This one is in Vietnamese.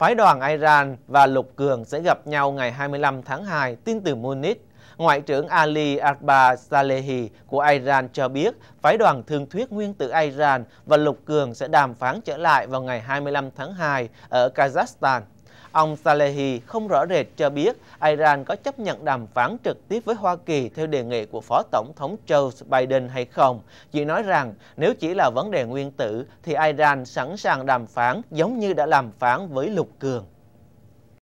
Phái đoàn Iran và Lục Cường sẽ gặp nhau ngày 25 tháng 2, tin từ Munich. Ngoại trưởng Ali Akbar Salehi của Iran cho biết phái đoàn thương thuyết nguyên tử Iran và Lục Cường sẽ đàm phán trở lại vào ngày 25 tháng 2 ở Kazakhstan. Ông Salehi không rõ rệt cho biết Iran có chấp nhận đàm phán trực tiếp với Hoa Kỳ theo đề nghị của Phó Tổng thống Joe Biden hay không. Chỉ nói rằng nếu chỉ là vấn đề nguyên tử thì Iran sẵn sàng đàm phán giống như đã làm phán với Lục Cường.